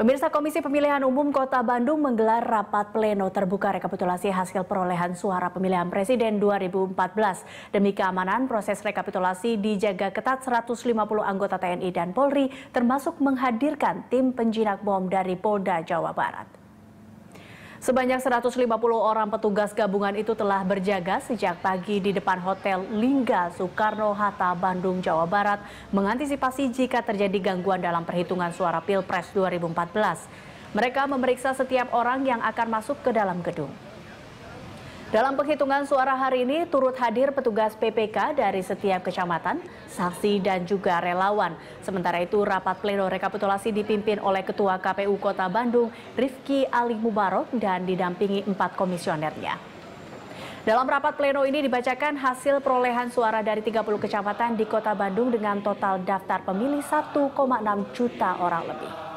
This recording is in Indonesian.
Pemirsa Komisi Pemilihan Umum Kota Bandung menggelar rapat pleno terbuka rekapitulasi hasil perolehan suara pemilihan presiden 2014. Demi keamanan, proses rekapitulasi dijaga ketat 150 anggota TNI dan Polri termasuk menghadirkan tim penjinak bom dari Polda Jawa Barat. Sebanyak 150 orang petugas gabungan itu telah berjaga sejak pagi di depan Hotel Lingga Soekarno-Hatta, Bandung, Jawa Barat, mengantisipasi jika terjadi gangguan dalam perhitungan suara Pilpres 2014. Mereka memeriksa setiap orang yang akan masuk ke dalam gedung. Dalam penghitungan suara hari ini turut hadir petugas PPK dari setiap kecamatan, saksi dan juga relawan. Sementara itu rapat pleno rekapitulasi dipimpin oleh Ketua KPU Kota Bandung Rifki Ali Mubarok dan didampingi empat komisionernya. Dalam rapat pleno ini dibacakan hasil perolehan suara dari 30 kecamatan di Kota Bandung dengan total daftar pemilih 1,6 juta orang lebih.